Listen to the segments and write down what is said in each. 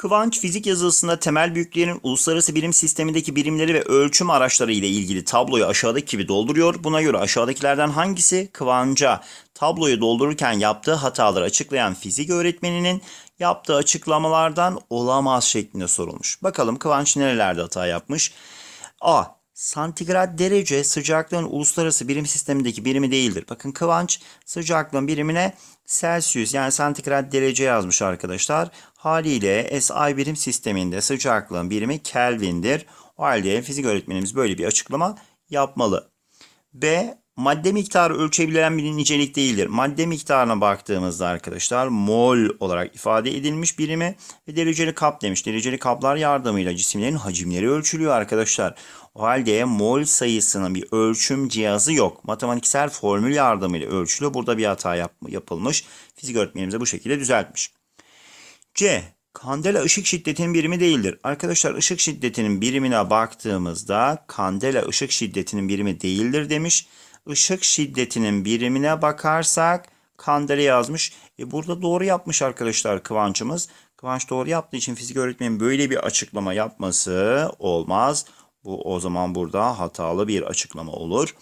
Kıvanç fizik yazısında temel büyüklerin uluslararası birim sistemindeki birimleri ve ölçüm araçları ile ilgili tabloyu aşağıdaki gibi dolduruyor. Buna göre aşağıdakilerden hangisi Kıvanç'a tabloyu doldururken yaptığı hataları açıklayan fizik öğretmeninin yaptığı açıklamalardan olamaz şeklinde sorulmuş. Bakalım Kıvanç nerelerde hata yapmış? A. Santigrat derece sıcaklığın uluslararası birim sistemindeki birimi değildir. Bakın Kıvanç sıcaklığın birimine Celsius yani santigrat derece yazmış arkadaşlar. Haliyle SI birim sisteminde sıcaklığın birimi Kelvin'dir. O halde fizik öğretmenimiz böyle bir açıklama yapmalı. B. Madde miktarı ölçebilen bir nicelik değildir. Madde miktarına baktığımızda arkadaşlar mol olarak ifade edilmiş birimi ve dereceli kap demiş. Dereceli kaplar yardımıyla cisimlerin hacimleri ölçülüyor arkadaşlar. O halde mol sayısının bir ölçüm cihazı yok. Matematiksel formül yardımıyla ölçülüyor. Burada bir hata yap yapılmış. Fizik öğretmenimiz bu şekilde düzeltmiş. C. Kandela ışık şiddetinin birimi değildir. Arkadaşlar ışık şiddetinin birimine baktığımızda kandela ışık şiddetinin birimi değildir demiş. Işık şiddetinin birimine bakarsak kandela yazmış. E burada doğru yapmış arkadaşlar Kıvanç'ımız. Kıvanç doğru yaptığı için fizik öğretmenin böyle bir açıklama yapması olmaz. Bu o zaman burada hatalı bir açıklama olur.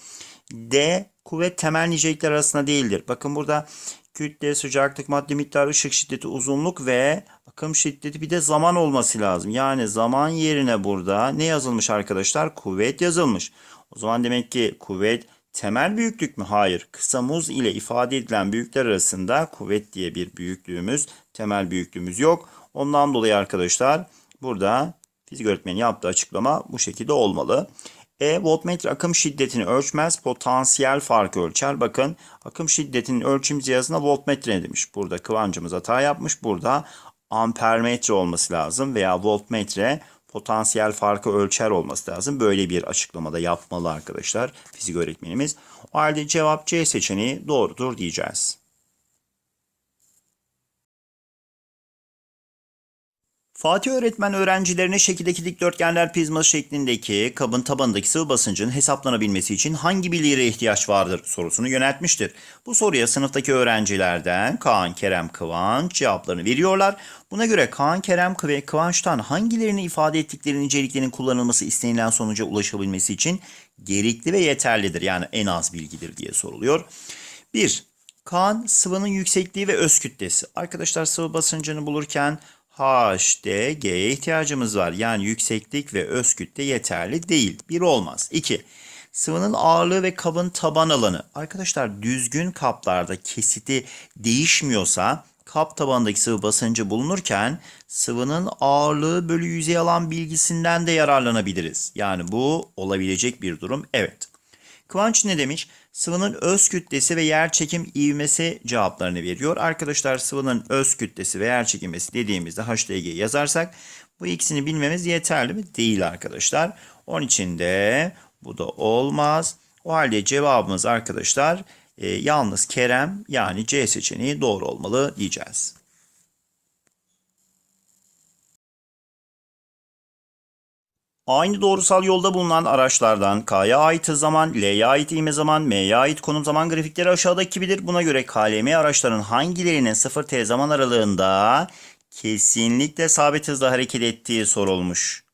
D kuvvet temel nicelikler arasında değildir. Bakın burada kütle, sıcaklık, madde miktarı, ışık şiddeti, uzunluk ve akım şiddeti bir de zaman olması lazım. Yani zaman yerine burada ne yazılmış arkadaşlar? Kuvvet yazılmış. O zaman demek ki kuvvet temel büyüklük mü? Hayır. Kısa muz ile ifade edilen büyükler arasında kuvvet diye bir büyüklüğümüz, temel büyüklüğümüz yok. Ondan dolayı arkadaşlar burada Fizik öğretmenin yaptığı açıklama bu şekilde olmalı. E voltmetre akım şiddetini ölçmez, potansiyel farkı ölçer. Bakın akım şiddetinin ölçüm cihazına voltmetre ne demiş. Burada Kıvancımız hata yapmış. Burada ampermetre olması lazım veya voltmetre potansiyel farkı ölçer olması lazım. Böyle bir açıklamada yapmalı arkadaşlar fizik öğretmenimiz. O halde cevap C seçeneği doğrudur diyeceğiz. Fatih öğretmen öğrencilerine şekildeki dikdörtgenler prizması şeklindeki kabın tabanındaki sıvı basıncın hesaplanabilmesi için hangi bilgiye ihtiyaç vardır sorusunu yöneltmiştir. Bu soruya sınıftaki öğrencilerden Kaan, Kerem, Kıvanç cevaplarını veriyorlar. Buna göre Kaan, Kerem ve Kıvanç'tan hangilerini ifade ettikleri niceliklerin kullanılması istenilen sonuca ulaşabilmesi için gerekli ve yeterlidir. Yani en az bilgidir diye soruluyor. 1. Kaan sıvının yüksekliği ve öz kütlesi. Arkadaşlar sıvı basıncını bulurken HDG'ye ihtiyacımız var. Yani yükseklik ve öz kütle yeterli değil. Bir olmaz. İki, sıvının ağırlığı ve kabın taban alanı. Arkadaşlar düzgün kaplarda kesiti değişmiyorsa kap tabanındaki sıvı basıncı bulunurken sıvının ağırlığı bölü yüzey alan bilgisinden de yararlanabiliriz. Yani bu olabilecek bir durum. Evet. Kıvanç ne demiş? Sıvının öz kütlesi ve yer çekim ivmesi cevaplarını veriyor. Arkadaşlar sıvının öz kütlesi ve yer çekimesi dediğimizde HDG yazarsak bu ikisini bilmemiz yeterli mi? Değil arkadaşlar. Onun için de bu da olmaz. O halde cevabımız arkadaşlar e, yalnız Kerem yani C seçeneği doğru olmalı diyeceğiz. Aynı doğrusal yolda bulunan araçlardan K'ya ait hız zaman, L'ye ait iğme zaman, M'ye ait konum zaman grafikleri aşağıdaki gibidir. Buna göre KLM araçların hangilerinin 0T zaman aralığında kesinlikle sabit hızla hareket ettiği sorulmuş.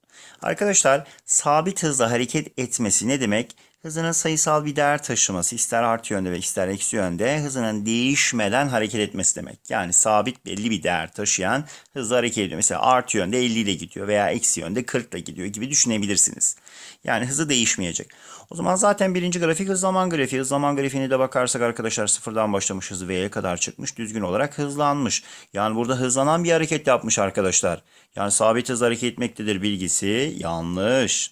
Arkadaşlar sabit hızla hareket etmesi ne demek? Hızının sayısal bir değer taşıması ister artı yönde ve ister eksi yönde hızının değişmeden hareket etmesi demek. Yani sabit belli bir değer taşıyan hızla hareket ediyor. Mesela artı yönde 50 ile gidiyor veya eksi yönde 40 ile gidiyor gibi düşünebilirsiniz. Yani hızı değişmeyecek. O zaman zaten birinci grafik hız zaman grafiği. Hız zaman grafiğine de bakarsak arkadaşlar sıfırdan başlamış hızı V'ye kadar çıkmış. Düzgün olarak hızlanmış. Yani burada hızlanan bir hareket yapmış arkadaşlar. Yani sabit hız hareket etmektedir bilgisi yanlış.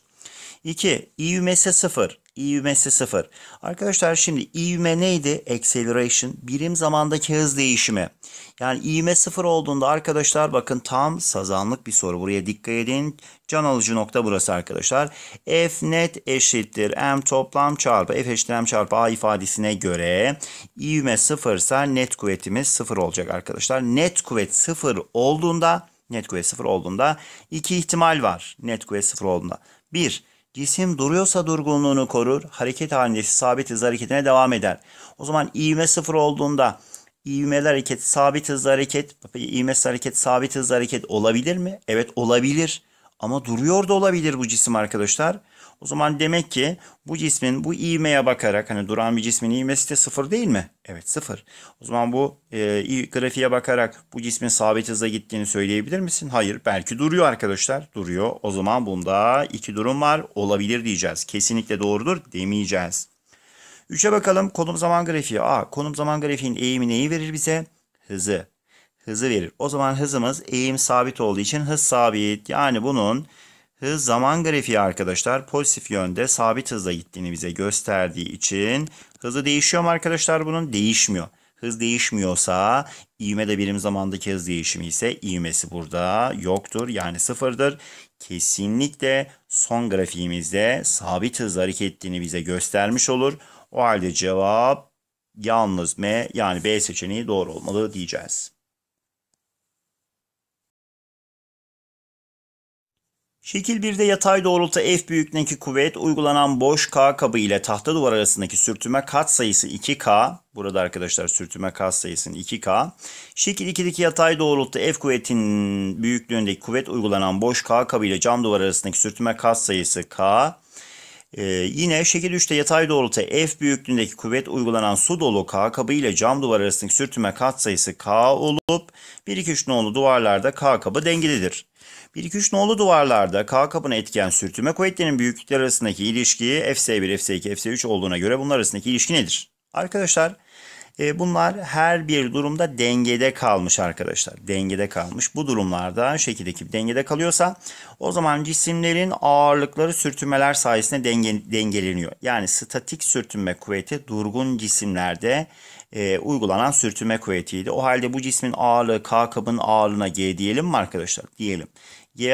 2. İvmesi 0 ivmesi 0. Arkadaşlar şimdi ivme neydi? Acceleration. Birim zamandaki hız değişimi. Yani ivme 0 olduğunda arkadaşlar bakın tam sazanlık bir soru. Buraya dikkat edin. Can alıcı nokta burası arkadaşlar. F net eşittir m toplam çarpı f eşittir m çarpı a ifadesine göre ivme 0 ise net kuvvetimiz 0 olacak arkadaşlar. Net kuvvet 0 olduğunda net kuvvet 0 olduğunda iki ihtimal var. Net kuvvet 0 olduğunda. 1. Cisim duruyorsa durgunluğunu korur. Hareket halinde sabit hız hareketine devam eder. O zaman ivme sıfır olduğunda ivmeler hareket sabit hızlı hareket, ivmesiz hareket sabit hızlı hareket olabilir mi? Evet olabilir. Ama duruyor da olabilir bu cisim arkadaşlar. O zaman demek ki bu cismin bu ivmeye bakarak hani duran bir cismin ivmesi de sıfır değil mi? Evet sıfır. O zaman bu e, grafiğe bakarak bu cismin sabit hızla gittiğini söyleyebilir misin? Hayır. Belki duruyor arkadaşlar. Duruyor. O zaman bunda iki durum var. Olabilir diyeceğiz. Kesinlikle doğrudur demeyeceğiz. Üçe bakalım. Konum zaman grafiği. A. Konum zaman grafiğin eğimi neyi verir bize? Hızı. Hızı verir. O zaman hızımız eğim sabit olduğu için hız sabit. Yani bunun Hız zaman grafiği arkadaşlar pozitif yönde sabit hızla gittiğini bize gösterdiği için hızı değişiyor mu arkadaşlar bunun? Değişmiyor. Hız değişmiyorsa ivme de birim zamandaki hız değişimi ise ivmesi burada yoktur yani sıfırdır. Kesinlikle son grafiğimizde sabit hızla hareket ettiğini bize göstermiş olur. O halde cevap yalnız M yani B seçeneği doğru olmalı diyeceğiz. Şekil 1'de yatay doğrultu F büyüklüğündeki kuvvet uygulanan boş K kabı ile tahta duvar arasındaki sürtünme kat sayısı 2K. Burada arkadaşlar sürtünme kat sayısının 2K. Şekil 2'deki yatay doğrultu F kuvvetin büyüklüğündeki kuvvet uygulanan boş K kabı ile cam duvar arasındaki sürtünme kat sayısı K. Ee, yine şekil 3'te yatay doğrultu F büyüklüğündeki kuvvet uygulanan su dolu K kabı ile cam duvar arasındaki sürtünme kat sayısı K olup 1 2 3 nolu duvarlarda K kabı dengelidir. 1-2-3 nolu duvarlarda K kapını etken sürtünme kuvvetlerinin büyüklükleri arasındaki ilişkiyi Fs1, Fs2, Fs3 olduğuna göre bunlar arasındaki ilişki nedir? Arkadaşlar e, bunlar her bir durumda dengede kalmış arkadaşlar. Dengede kalmış. Bu durumlarda şekildeki dengede kalıyorsa o zaman cisimlerin ağırlıkları sürtünmeler sayesinde denge, dengeleniyor. Yani statik sürtünme kuvveti durgun cisimlerde e, uygulanan sürtünme kuvvetiydi. O halde bu cismin ağırlığı K kabın ağırlığına G diyelim mi arkadaşlar? Diyelim. Y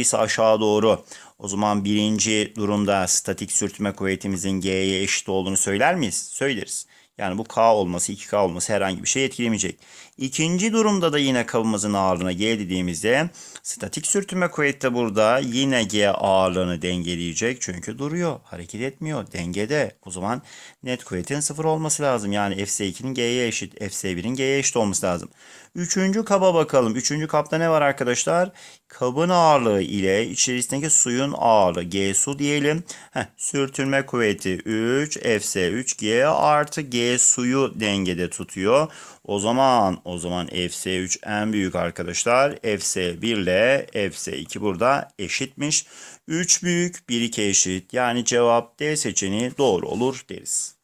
ise aşağı doğru. O zaman birinci durumda statik sürtünme kuvvetimizin G'ye eşit olduğunu söyler miyiz? Söyleriz. Yani bu K olması, 2K olması herhangi bir şey etkilemeyecek. İkinci durumda da yine kabımızın ağırlığına G dediğimizde statik sürtünme kuvveti de burada yine G ağırlığını dengeleyecek. Çünkü duruyor, hareket etmiyor, dengede. O zaman net kuvvetin sıfır olması lazım. Yani Fs2'nin G'ye eşit, Fs1'in G'ye eşit olması lazım. Üçüncü kaba bakalım. Üçüncü kapta ne var arkadaşlar? Kabın ağırlığı ile içerisindeki suyun ağırlığı G su diyelim. Heh, sürtünme kuvveti 3 Fs 3G artı G suyu dengede tutuyor. O zaman o zaman Fs3 en büyük arkadaşlar. Fs1 ile Fs2 burada eşitmiş. 3 büyük 1 2 eşit. Yani cevap D seçeneği doğru olur deriz.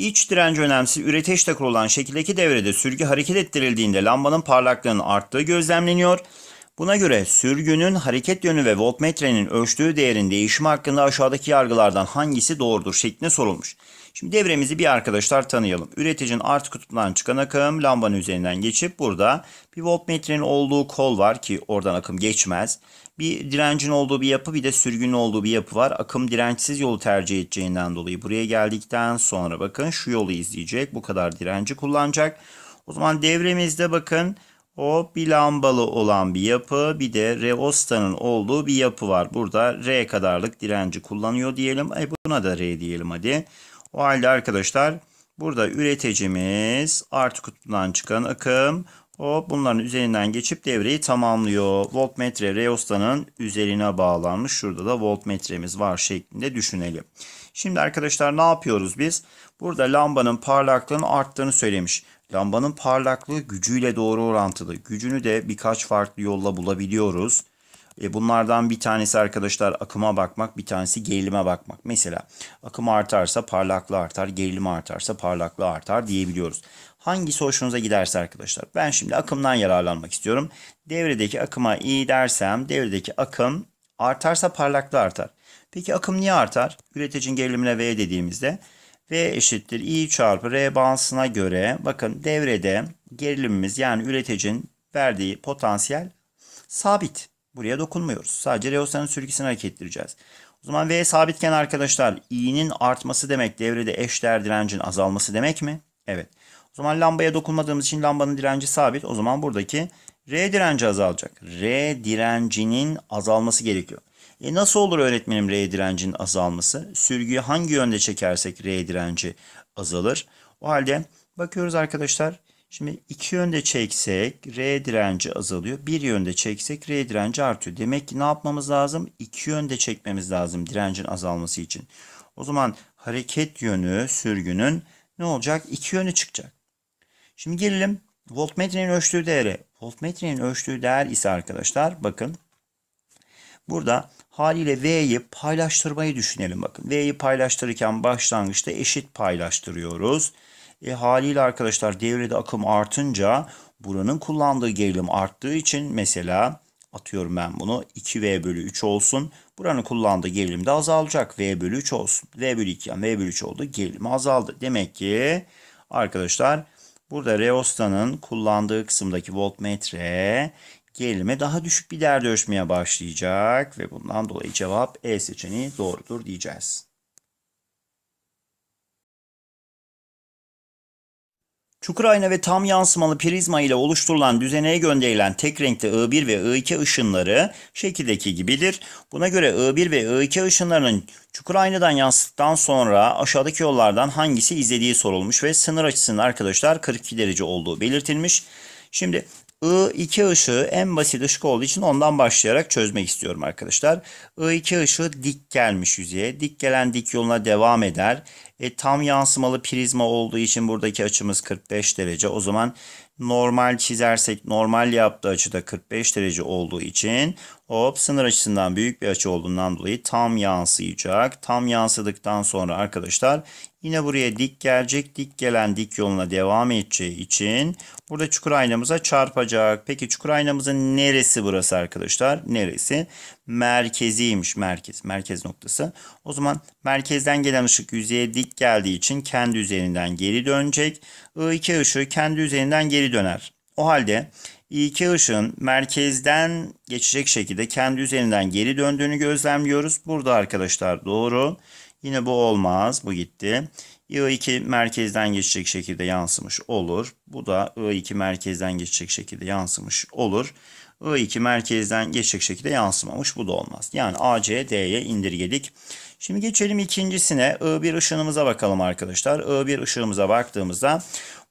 İç direnç önemsiz üreteş takır olan şekildeki devrede sürgü hareket ettirildiğinde lambanın parlaklığının arttığı gözlemleniyor. Buna göre sürgünün hareket yönü ve voltmetrenin ölçtüğü değerin değişimi hakkında aşağıdaki yargılardan hangisi doğrudur şeklinde sorulmuş. Şimdi devremizi bir arkadaşlar tanıyalım. Üreticinin artı kutuptan çıkan akım lambanın üzerinden geçip burada bir voltmetrenin olduğu kol var ki oradan akım geçmez. Bir direncin olduğu bir yapı bir de sürgünün olduğu bir yapı var. Akım dirençsiz yolu tercih edeceğinden dolayı buraya geldikten sonra bakın şu yolu izleyecek. Bu kadar direnci kullanacak. O zaman devremizde bakın o bir lambalı olan bir yapı bir de reostanın olduğu bir yapı var. Burada R kadarlık direnci kullanıyor diyelim. E buna da R diyelim hadi. O halde arkadaşlar burada üreticimiz artı kutudan çıkan akım Hop bunların üzerinden geçip devreyi tamamlıyor. Voltmetre reostanın üzerine bağlanmış. Şurada da voltmetremiz var şeklinde düşünelim. Şimdi arkadaşlar ne yapıyoruz biz? Burada lambanın parlaklığının arttığını söylemiş. Lambanın parlaklığı gücüyle doğru orantılı. Gücünü de birkaç farklı yolla bulabiliyoruz. E, bunlardan bir tanesi arkadaşlar akıma bakmak, bir tanesi gerilime bakmak. Mesela akım artarsa parlaklığı artar, gerilim artarsa parlaklığı artar diyebiliyoruz. Hangisi hoşunuza giderse arkadaşlar. Ben şimdi akımdan yararlanmak istiyorum. Devredeki akıma i dersem devredeki akım artarsa parlaklığı artar. Peki akım niye artar? Üreticinin gerilimine V dediğimizde V eşittir I çarpı R bağıntısına göre bakın devrede gerilimimiz yani üreticinin verdiği potansiyel sabit. Buraya dokunmuyoruz. Sadece reostanın sürgüsünü hareket ettireceğiz. O zaman V sabitken arkadaşlar I'nin artması demek devrede eşdeğer direncin azalması demek mi? Evet. O zaman lambaya dokunmadığımız için lambanın direnci sabit. O zaman buradaki R direnci azalacak. R direncinin azalması gerekiyor. E nasıl olur öğretmenim R direncinin azalması? Sürgüyü hangi yönde çekersek R direnci azalır? O halde bakıyoruz arkadaşlar. Şimdi iki yönde çeksek R direnci azalıyor. Bir yönde çeksek R direnci artıyor. Demek ki ne yapmamız lazım? İki yönde çekmemiz lazım direncin azalması için. O zaman hareket yönü sürgünün ne olacak? İki yönü çıkacak. Şimdi gelelim voltmetrenin ölçtüğü değere. Voltmetrenin ölçtüğü değer ise arkadaşlar bakın. Burada haliyle V'yi paylaştırmayı düşünelim bakın. V'yi paylaştırırken başlangıçta eşit paylaştırıyoruz. E, haliyle arkadaşlar devrede akım artınca buranın kullandığı gerilim arttığı için mesela atıyorum ben bunu 2V bölü 3 olsun. Buranın kullandığı gerilim de azalacak. V bölü 3 olsun. V bölü 2 yani V bölü 3 oldu. Gerilim azaldı. Demek ki arkadaşlar Burada Reosta'nın kullandığı kısımdaki voltmetre gerilime daha düşük bir değerde ölçmeye başlayacak ve bundan dolayı cevap E seçeneği doğrudur diyeceğiz. Çukur ayna ve tam yansımalı prizma ile oluşturulan düzeneye gönderilen tek renkte I1 ve I2 ışınları şekildeki gibidir. Buna göre I1 ve I2 ışınlarının çukur aynadan yansıttıktan sonra aşağıdaki yollardan hangisi izlediği sorulmuş ve sınır açısının arkadaşlar 42 derece olduğu belirtilmiş. Şimdi I2 ışığı en basit ışık olduğu için ondan başlayarak çözmek istiyorum arkadaşlar. I2 ışığı dik gelmiş yüzeye. Dik gelen dik yoluna devam eder. E, tam yansımalı prizma olduğu için buradaki açımız 45 derece. O zaman normal çizersek normal yaptığı açıda 45 derece olduğu için hop sınır açısından büyük bir açı olduğundan dolayı tam yansıyacak. Tam yansıdıktan sonra arkadaşlar yine buraya dik gelecek. Dik gelen dik yoluna devam edeceği için burada çukur aynamıza çarpacak. Peki çukur aynamızın neresi burası arkadaşlar? Neresi? merkeziymiş merkez, merkez noktası. O zaman merkezden gelen ışık yüzeye dik geldiği için kendi üzerinden geri dönecek. I2 ışığı kendi üzerinden geri döner. O halde I2 ışığın merkezden geçecek şekilde kendi üzerinden geri döndüğünü gözlemliyoruz. Burada arkadaşlar doğru. Yine bu olmaz. Bu gitti. I2 merkezden geçecek şekilde yansımış olur. Bu da I2 merkezden geçecek şekilde yansımış olur. I2 merkezden geçecek şekilde yansımamış. Bu da olmaz. Yani ACD'ye indirgedik. Şimdi geçelim ikincisine. I1 ışığımıza bakalım arkadaşlar. I1 ışığımıza baktığımızda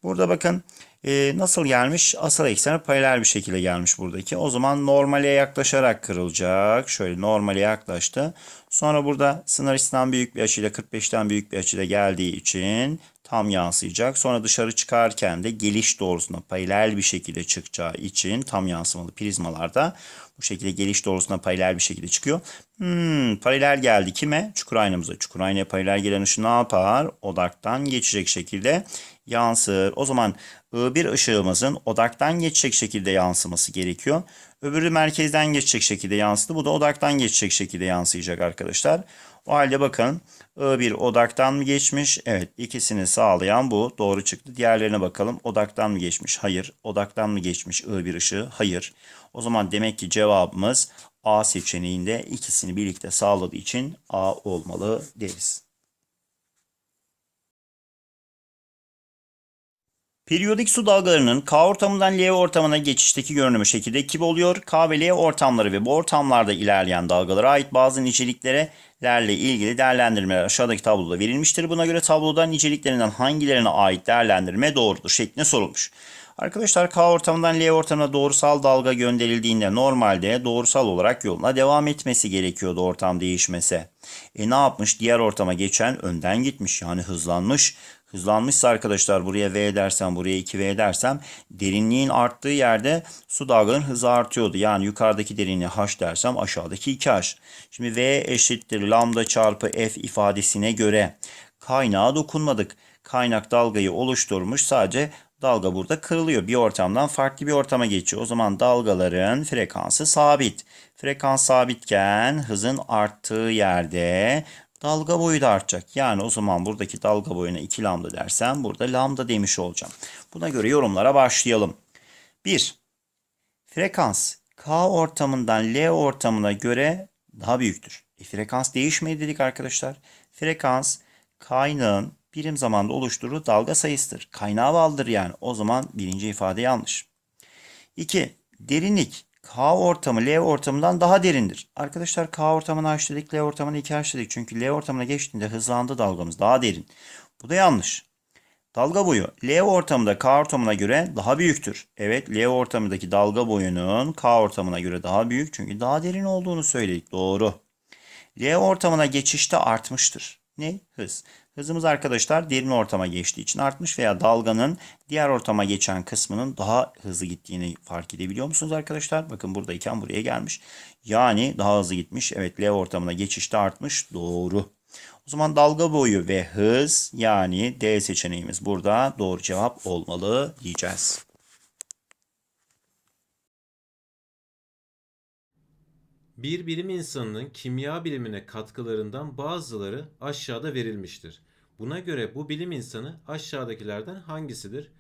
burada bakın e, nasıl gelmiş? Asal eksene paralel bir şekilde gelmiş buradaki. O zaman normale yaklaşarak kırılacak. Şöyle normale yaklaştı. Sonra burada sınır açısından büyük bir açıyla 45'ten büyük bir açıyla geldiği için tam yansıyacak. Sonra dışarı çıkarken de geliş doğrusuna paralel bir şekilde çıkacağı için tam yansımalı prizmalarda bu şekilde geliş doğrusuna paralel bir şekilde çıkıyor. Hmm, paralel geldi kime? Çukur aynamıza. Çukur aynaya paralel gelen ışığı ne yapar? Odaktan geçecek şekilde yansır. O zaman I1 ışığımızın odaktan geçecek şekilde yansıması gerekiyor. Öbürü merkezden geçecek şekilde yansıdı. Bu da odaktan geçecek şekilde yansıyacak arkadaşlar. O halde bakın I1 odaktan mı geçmiş? Evet ikisini sağlayan bu. Doğru çıktı. Diğerlerine bakalım. Odaktan mı geçmiş? Hayır. Odaktan mı geçmiş I1 ışığı? Hayır. O zaman demek ki cevabımız A seçeneğinde ikisini birlikte sağladığı için A olmalı deriz. Periyodik su dalgalarının K ortamından L ortamına geçişteki görünümü şekilde gibi oluyor. K ve L ortamları ve bu ortamlarda ilerleyen dalgalara ait bazı niceliklere ilgili değerlendirmeler aşağıdaki tabloda verilmiştir. Buna göre tabloda niceliklerinden hangilerine ait değerlendirme doğrudur şeklinde sorulmuş. Arkadaşlar K ortamından L ortamına doğrusal dalga gönderildiğinde normalde doğrusal olarak yoluna devam etmesi gerekiyordu ortam değişmese. E ne yapmış? Diğer ortama geçen önden gitmiş yani hızlanmış hızlanmışsa arkadaşlar buraya V dersem buraya 2V dersem derinliğin arttığı yerde su dalgaların hızı artıyordu. Yani yukarıdaki derinliği H dersem aşağıdaki 2H. Şimdi V eşittir lambda çarpı F ifadesine göre kaynağa dokunmadık. Kaynak dalgayı oluşturmuş sadece dalga burada kırılıyor. Bir ortamdan farklı bir ortama geçiyor. O zaman dalgaların frekansı sabit. Frekans sabitken hızın arttığı yerde dalga boyu da artacak. Yani o zaman buradaki dalga boyuna 2 lambda dersem burada lambda demiş olacağım. Buna göre yorumlara başlayalım. 1. Frekans K ortamından L ortamına göre daha büyüktür. E, frekans değişmedi dedik arkadaşlar. Frekans kaynağın birim zamanda oluşturduğu dalga sayısıdır. Kaynağı bağlıdır yani. O zaman birinci ifade yanlış. 2. Derinlik K ortamı L ortamından daha derindir. Arkadaşlar K ortamını H L ortamını iki h Çünkü L ortamına geçtiğinde hızlandı dalgamız daha derin. Bu da yanlış. Dalga boyu L ortamında K ortamına göre daha büyüktür. Evet L ortamındaki dalga boyunun K ortamına göre daha büyük çünkü daha derin olduğunu söyledik. Doğru. L ortamına geçişte artmıştır. Ne? Hız. Hızımız arkadaşlar derin ortama geçtiği için artmış veya dalganın diğer ortama geçen kısmının daha hızlı gittiğini fark edebiliyor musunuz arkadaşlar? Bakın buradayken buraya gelmiş. Yani daha hızlı gitmiş. Evet L ortamına geçişte artmış. Doğru. O zaman dalga boyu ve hız yani D seçeneğimiz burada doğru cevap olmalı diyeceğiz. Bir bilim insanının kimya bilimine katkılarından bazıları aşağıda verilmiştir. Buna göre bu bilim insanı aşağıdakilerden hangisidir?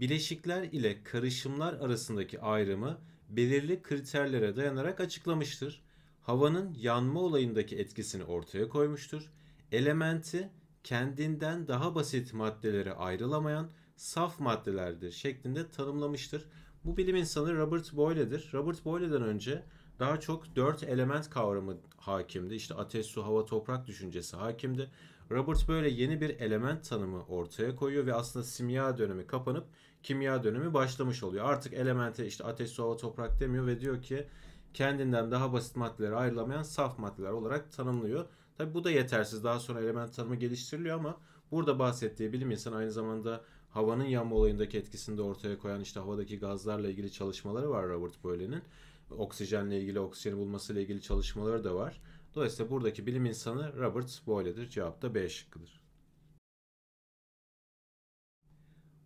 Bileşikler ile karışımlar arasındaki ayrımı belirli kriterlere dayanarak açıklamıştır. Havanın yanma olayındaki etkisini ortaya koymuştur. Elementi kendinden daha basit maddelere ayrılamayan saf maddelerdir şeklinde tanımlamıştır. Bu bilim insanı Robert Boyle'dir. Robert Boyle'den önce daha çok dört element kavramı hakimdi. İşte ateş, su, hava, toprak düşüncesi hakimdi. Robert böyle yeni bir element tanımı ortaya koyuyor ve aslında simya dönemi kapanıp kimya dönemi başlamış oluyor. Artık elemente işte ateş, su, hava, toprak demiyor ve diyor ki kendinden daha basit maddelere ayrılamayan saf maddeler olarak tanımlıyor. Tabi bu da yetersiz. Daha sonra element tanımı geliştiriliyor ama burada bahsettiği bilim insanı aynı zamanda havanın yanma olayındaki etkisini de ortaya koyan işte havadaki gazlarla ilgili çalışmaları var Robert Boyle'nin. Oksijenle ilgili, oksijeni bulmasıyla ilgili çalışmaları da var. Dolayısıyla buradaki bilim insanı Robert Boyle'dir. Cevap da B şıkkıdır.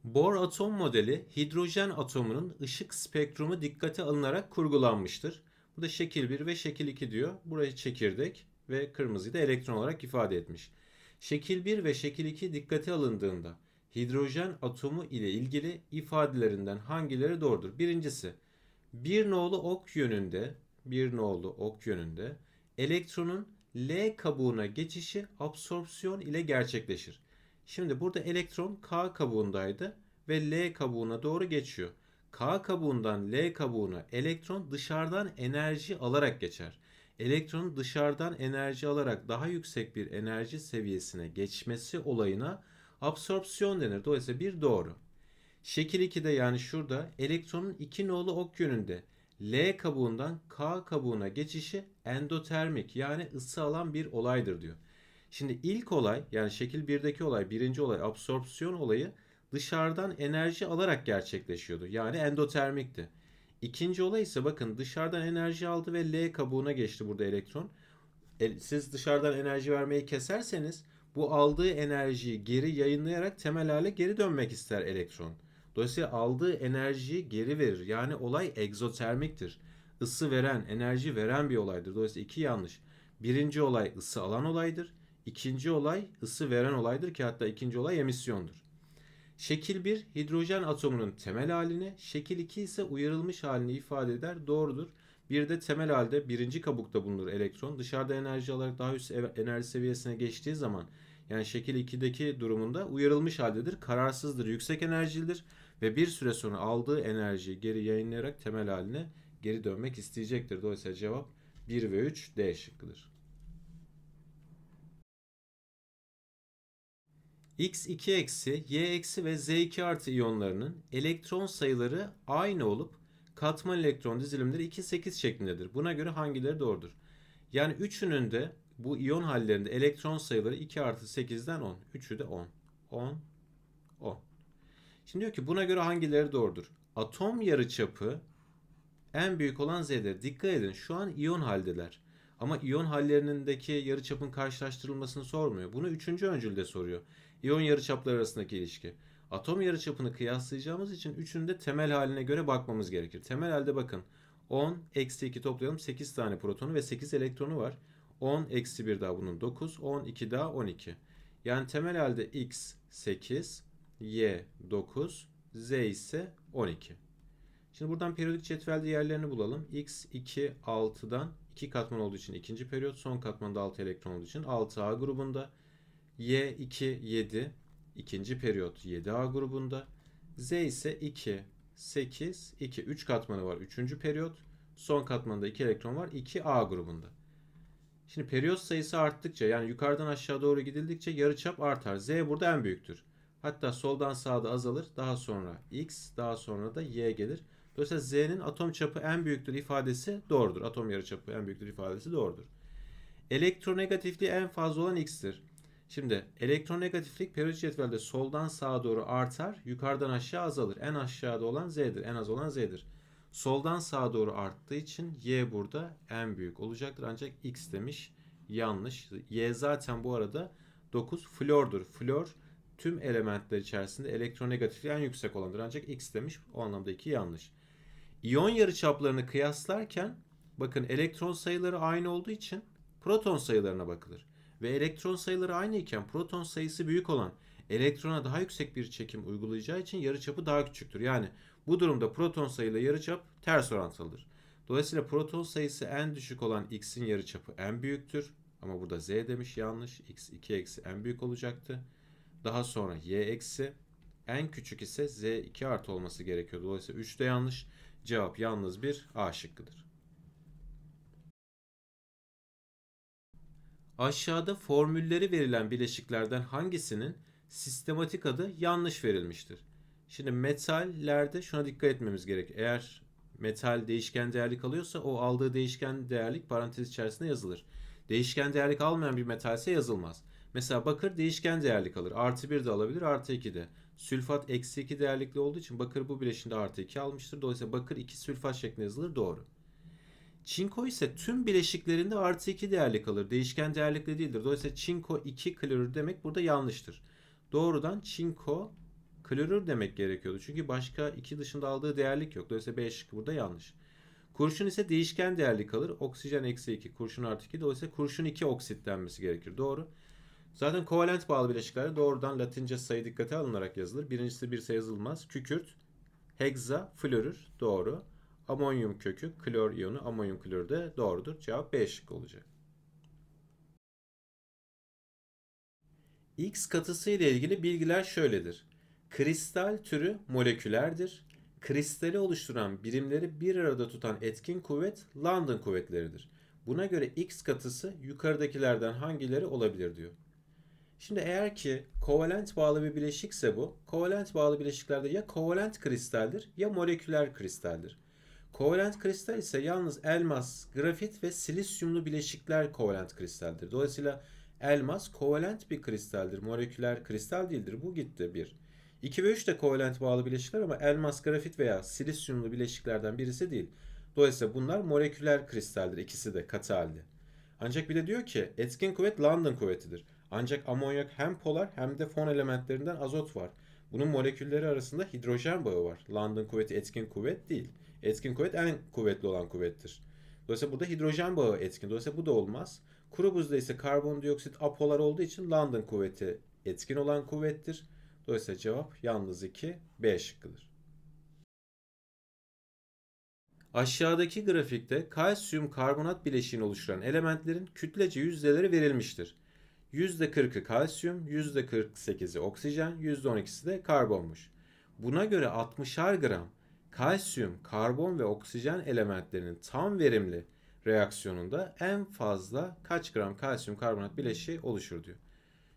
Bohr atom modeli hidrojen atomunun ışık spektrumu dikkate alınarak kurgulanmıştır. Bu da şekil 1 ve şekil 2 diyor. Burayı çekirdek ve kırmızıyı da elektron olarak ifade etmiş. Şekil 1 ve şekil 2 dikkate alındığında hidrojen atomu ile ilgili ifadelerinden hangileri doğrudur? Birincisi bir nolu ok yönünde bir nolu ok yönünde elektronun L kabuğuna geçişi absorpsiyon ile gerçekleşir. Şimdi burada elektron K kabuğundaydı ve L kabuğuna doğru geçiyor. K kabuğundan L kabuğuna elektron dışarıdan enerji alarak geçer. Elektron dışarıdan enerji alarak daha yüksek bir enerji seviyesine geçmesi olayına absorpsiyon denir. Dolayısıyla bir doğru. Şekil 2'de yani şurada elektronun iki nolu ok yönünde L kabuğundan K kabuğuna geçişi endotermik yani ısı alan bir olaydır diyor. Şimdi ilk olay yani şekil 1'deki olay birinci olay absorpsiyon olayı dışarıdan enerji alarak gerçekleşiyordu. Yani endotermikti. İkinci olay ise bakın dışarıdan enerji aldı ve L kabuğuna geçti burada elektron. E, siz dışarıdan enerji vermeyi keserseniz bu aldığı enerjiyi geri yayınlayarak temel hale geri dönmek ister elektron. Dolayısıyla aldığı enerjiyi geri verir. Yani olay egzotermiktir. Isı veren, enerji veren bir olaydır. Dolayısıyla iki yanlış. Birinci olay ısı alan olaydır. İkinci olay ısı veren olaydır ki hatta ikinci olay emisyondur. Şekil 1 hidrojen atomunun temel halini, şekil 2 ise uyarılmış halini ifade eder. Doğrudur. Bir de temel halde birinci kabukta bulunur elektron. Dışarıda enerji alarak daha üst enerji seviyesine geçtiği zaman yani şekil 2'deki durumunda uyarılmış haldedir. Kararsızdır, yüksek enerjilidir ve bir süre sonra aldığı enerjiyi geri yayınlayarak temel haline geri dönmek isteyecektir. Dolayısıyla cevap 1 ve 3 D şıkkıdır. X2 eksi, Y eksi ve Z2 artı iyonlarının elektron sayıları aynı olup katman elektron dizilimleri 2-8 şeklindedir. Buna göre hangileri doğrudur? Yani üçünün de bu iyon hallerinde elektron sayıları 2 artı 8'den 10. Üçü de 10. 10, 10. Şimdi diyor ki buna göre hangileri doğrudur? Atom yarıçapı en büyük olan Z'dir. Dikkat edin şu an iyon haldeler. Ama iyon hallerindeki yarıçapın karşılaştırılmasını sormuyor. Bunu üçüncü öncülde soruyor. İyon yarıçapları arasındaki ilişki. Atom yarıçapını kıyaslayacağımız için üçünde temel haline göre bakmamız gerekir. Temel halde bakın 10 eksi 2 toplayalım 8 tane protonu ve 8 elektronu var. 10 eksi 1 daha bunun 9, 10 2 daha 12. Yani temel halde x 8, Y 9, Z ise 12. Şimdi buradan periyodik cetvelde yerlerini bulalım. X 2 6'dan 2 katman olduğu için ikinci periyot. Son katmanda 6 elektron olduğu için 6A grubunda. Y 2 7 ikinci periyot 7A grubunda. Z ise 2 8 2 3 katmanı var 3. periyot. Son katmanda 2 elektron var 2A grubunda. Şimdi periyot sayısı arttıkça yani yukarıdan aşağı doğru gidildikçe yarıçap artar. Z burada en büyüktür. Hatta soldan sağda azalır. Daha sonra x, daha sonra da y gelir. Dolayısıyla z'nin atom çapı en büyüktür ifadesi doğrudur. Atom yarıçapı en büyüktür ifadesi doğrudur. Elektronegatifliği en fazla olan x'tir. Şimdi elektronegatiflik periyot cetvelde soldan sağa doğru artar, yukarıdan aşağı azalır. En aşağıda olan z'dir, en az olan z'dir. Soldan sağa doğru arttığı için y burada en büyük olacaktır. Ancak x demiş yanlış. Y zaten bu arada 9 flordur. Flor tüm elementler içerisinde elektronegatifliği en yüksek olandır. Ancak X demiş. O anlamda 2 yanlış. İyon yarıçaplarını kıyaslarken bakın elektron sayıları aynı olduğu için proton sayılarına bakılır. Ve elektron sayıları aynı iken proton sayısı büyük olan elektrona daha yüksek bir çekim uygulayacağı için yarıçapı daha küçüktür. Yani bu durumda proton sayıyla yarıçap ters orantılıdır. Dolayısıyla proton sayısı en düşük olan x'in yarıçapı en büyüktür. Ama burada z demiş yanlış. x 2 eksi en büyük olacaktı. Daha sonra y eksi. En küçük ise z 2 artı olması gerekiyor. Dolayısıyla 3 de yanlış. Cevap yalnız bir A şıkkıdır. Aşağıda formülleri verilen bileşiklerden hangisinin sistematik adı yanlış verilmiştir? Şimdi metallerde şuna dikkat etmemiz gerek. Eğer metal değişken değerlik alıyorsa o aldığı değişken değerlik parantez içerisinde yazılır. Değişken değerlik almayan bir metalse yazılmaz. Mesela bakır değişken değerli kalır. Artı 1 de alabilir artı 2 de. Sülfat eksi 2 değerlikli olduğu için bakır bu bileşinde artı 2 almıştır. Dolayısıyla bakır 2 sülfat şeklinde yazılır doğru. Çinko ise tüm bileşiklerinde artı 2 değerli kalır. Değişken değerlikli değildir. Dolayısıyla çinko 2 klorür demek burada yanlıştır. Doğrudan çinko klorür demek gerekiyordu. Çünkü başka 2 dışında aldığı değerlik yok. Dolayısıyla B burada yanlış. Kurşun ise değişken değerli kalır. Oksijen eksi 2, kurşun artı 2. Dolayısıyla kurşun 2 oksitlenmesi gerekir. Doğru. Zaten kovalent bağlı bileşikler doğrudan latince sayı dikkate alınarak yazılır. Birincisi bir sayı yazılmaz. Kükürt, hexa, florür doğru. Amonyum kökü, klor iyonu, amonyum klorü de doğrudur. Cevap B şıkkı olacak. X katısı ile ilgili bilgiler şöyledir. Kristal türü molekülerdir. Kristali oluşturan birimleri bir arada tutan etkin kuvvet London kuvvetleridir. Buna göre X katısı yukarıdakilerden hangileri olabilir diyor. Şimdi eğer ki kovalent bağlı bir bileşikse bu, kovalent bağlı bileşiklerde ya kovalent kristaldir ya moleküler kristaldir. Kovalent kristal ise yalnız elmas, grafit ve silisyumlu bileşikler kovalent kristaldir. Dolayısıyla elmas kovalent bir kristaldir, moleküler kristal değildir. Bu gitti bir. 2 ve 3 de kovalent bağlı bileşikler ama elmas, grafit veya silisyumlu bileşiklerden birisi değil. Dolayısıyla bunlar moleküler kristaldir. İkisi de katı halde. Ancak bir de diyor ki etkin kuvvet London kuvvetidir. Ancak amonyak hem polar hem de fon elementlerinden azot var. Bunun molekülleri arasında hidrojen bağı var. London kuvveti etkin kuvvet değil. Etkin kuvvet en kuvvetli olan kuvvettir. Dolayısıyla burada hidrojen bağı etkin. Dolayısıyla bu da olmaz. Kuru buzda ise karbondioksit apolar olduğu için London kuvveti etkin olan kuvvettir. Dolayısıyla cevap yalnız 2 B şıkkıdır. Aşağıdaki grafikte kalsiyum karbonat bileşiğini oluşturan elementlerin kütlece yüzdeleri verilmiştir. %40'ı kalsiyum, %48'i oksijen, %12'si de karbonmuş. Buna göre 60'ar gram kalsiyum, karbon ve oksijen elementlerinin tam verimli reaksiyonunda en fazla kaç gram kalsiyum karbonat bileşi oluşur diyor.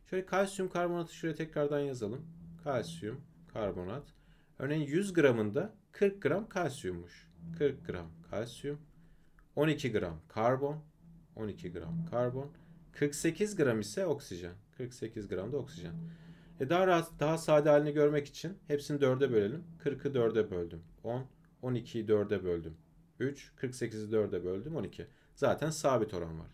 Şöyle kalsiyum karbonatı şöyle tekrardan yazalım. Kalsiyum karbonat. Örneğin 100 gramında 40 gram kalsiyummuş. 40 gram kalsiyum, 12 gram karbon, 12 gram karbon, 48 gram ise oksijen. 48 gram da oksijen. E daha rahat, daha sade halini görmek için hepsini 4'e bölelim. 40'ı 4'e böldüm. 10, 12'yi 4'e böldüm. 3, 48'i 4'e böldüm 12. Zaten sabit oran var.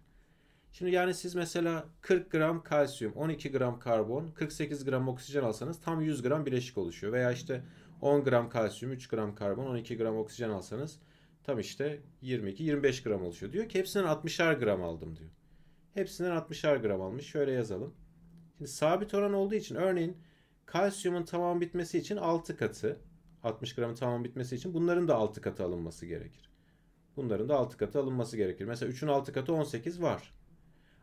Şimdi yani siz mesela 40 gram kalsiyum, 12 gram karbon, 48 gram oksijen alsanız tam 100 gram bileşik oluşuyor. Veya işte 10 gram kalsiyum, 3 gram karbon, 12 gram oksijen alsanız tam işte 22-25 gram oluşuyor. Diyor ki hepsinden 60'ar gram aldım diyor. Hepsinden 60'ar gram almış. Şöyle yazalım. Şimdi sabit oran olduğu için örneğin kalsiyumun tamam bitmesi için 6 katı 60 gramın tamam bitmesi için bunların da 6 katı alınması gerekir. Bunların da 6 katı alınması gerekir. Mesela 3'ün 6 katı 18 var.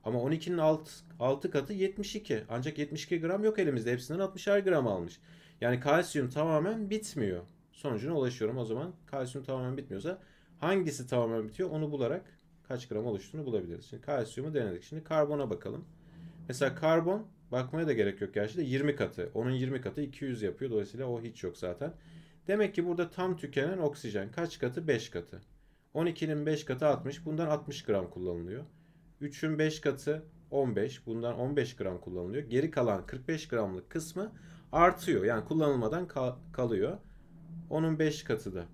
Ama 12'nin 6, 6 katı 72. Ancak 72 gram yok elimizde. Hepsinden 60'ar gram almış. Yani kalsiyum tamamen bitmiyor. Sonucuna ulaşıyorum. O zaman kalsiyum tamamen bitmiyorsa hangisi tamamen bitiyor onu bularak kaç gram oluştuğunu bulabiliriz. Şimdi kalsiyumu denedik. Şimdi karbona bakalım. Mesela karbon bakmaya da gerek yok gerçi de 20 katı. Onun 20 katı 200 yapıyor. Dolayısıyla o hiç yok zaten. Demek ki burada tam tükenen oksijen kaç katı? 5 katı. 12'nin 5 katı 60. Bundan 60 gram kullanılıyor. 3'ün 5 katı 15. Bundan 15 gram kullanılıyor. Geri kalan 45 gramlık kısmı artıyor. Yani kullanılmadan kal kalıyor. Onun 5 katı da